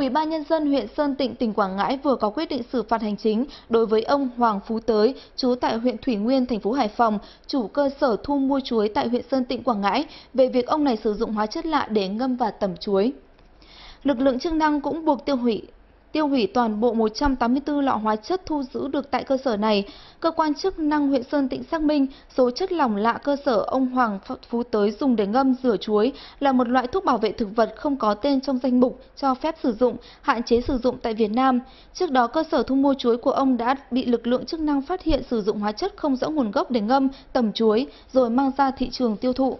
Ủy ban nhân dân huyện Sơn Tịnh tỉnh Quảng Ngãi vừa có quyết định xử phạt hành chính đối với ông Hoàng Phú Tới, trú tại huyện Thủy Nguyên, thành phố Hải Phòng, chủ cơ sở thu mua chuối tại huyện Sơn Tịnh Quảng Ngãi về việc ông này sử dụng hóa chất lạ để ngâm và tẩm chuối. Lực lượng chức năng cũng buộc tiêu hủy tiêu hủy toàn bộ 184 lọ hóa chất thu giữ được tại cơ sở này. Cơ quan chức năng huyện Sơn Tịnh xác minh số chất lỏng lạ cơ sở ông Hoàng Phú Tới dùng để ngâm rửa chuối là một loại thuốc bảo vệ thực vật không có tên trong danh mục cho phép sử dụng, hạn chế sử dụng tại Việt Nam. Trước đó, cơ sở thu mua chuối của ông đã bị lực lượng chức năng phát hiện sử dụng hóa chất không rõ nguồn gốc để ngâm, tầm chuối rồi mang ra thị trường tiêu thụ.